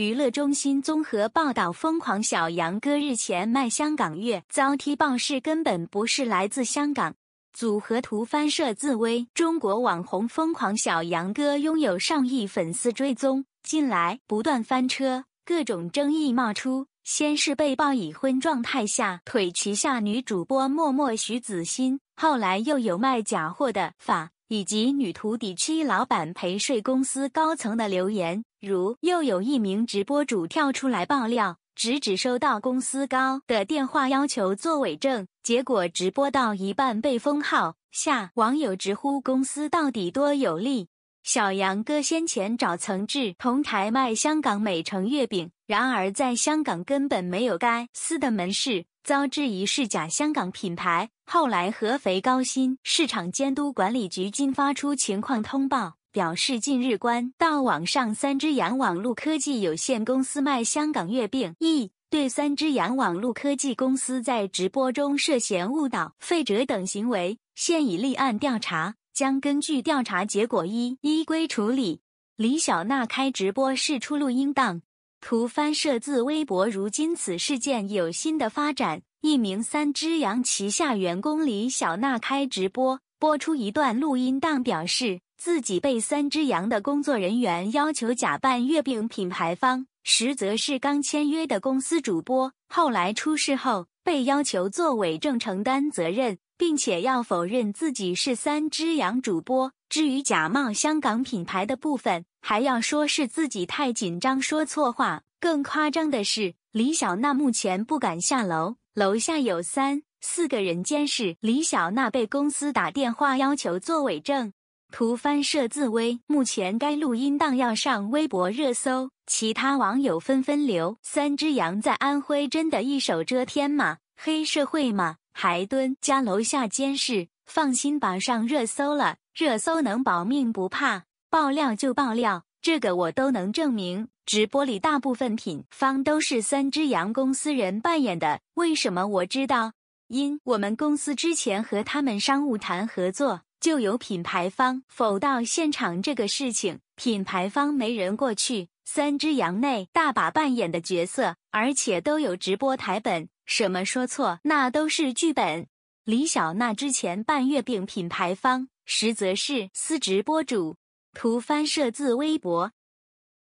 娱乐中心综合报道：疯狂小杨哥日前卖香港乐遭踢爆是根本不是来自香港，组合图翻摄自危。中国网红疯狂小杨哥拥有上亿粉丝追踪，近来不断翻车，各种争议冒出。先是被曝已婚状态下腿旗下女主播默默徐子欣，后来又有卖假货的法。以及女徒弟、区老板陪睡公司高层的留言，如又有一名直播主跳出来爆料，直指收到公司高的电话要求做伪证，结果直播到一半被封号。下网友直呼公司到底多有利。小杨哥先前找曾志同台卖香港美诚月饼，然而在香港根本没有该司的门市，遭质疑是假香港品牌。后来，合肥高新市场监督管理局经发出情况通报，表示近日官到网上三只羊网络科技有限公司卖香港月饼，一对三只羊网络科技公司在直播中涉嫌误导、费折等行为，现已立案调查。将根据调查结果一依规处理。李小娜开直播试出录音档，图翻摄自微博。如今此事件有新的发展，一名三只羊旗下员工李小娜开直播，播出一段录音档，表示自己被三只羊的工作人员要求假扮月饼品牌方，实则是刚签约的公司主播。后来出事后。被要求作伪证承担责任，并且要否认自己是三只羊主播。至于假冒香港品牌的部分，还要说是自己太紧张说错话。更夸张的是，李小娜目前不敢下楼，楼下有三四个人监视。李小娜被公司打电话要求作伪证。图翻社自微，目前该录音档要上微博热搜，其他网友纷纷留：“三只羊在安徽真的一手遮天吗？黑社会吗？还蹲家楼下监视？放心吧，上热搜了，热搜能保命不怕？爆料就爆料，这个我都能证明。直播里大部分品方都是三只羊公司人扮演的，为什么我知道？因我们公司之前和他们商务谈合作。”就有品牌方否到现场这个事情，品牌方没人过去。三只羊内大把扮演的角色，而且都有直播台本，什么说错那都是剧本。李小娜之前扮月饼品牌方，实则是私直播主。图翻摄自微博。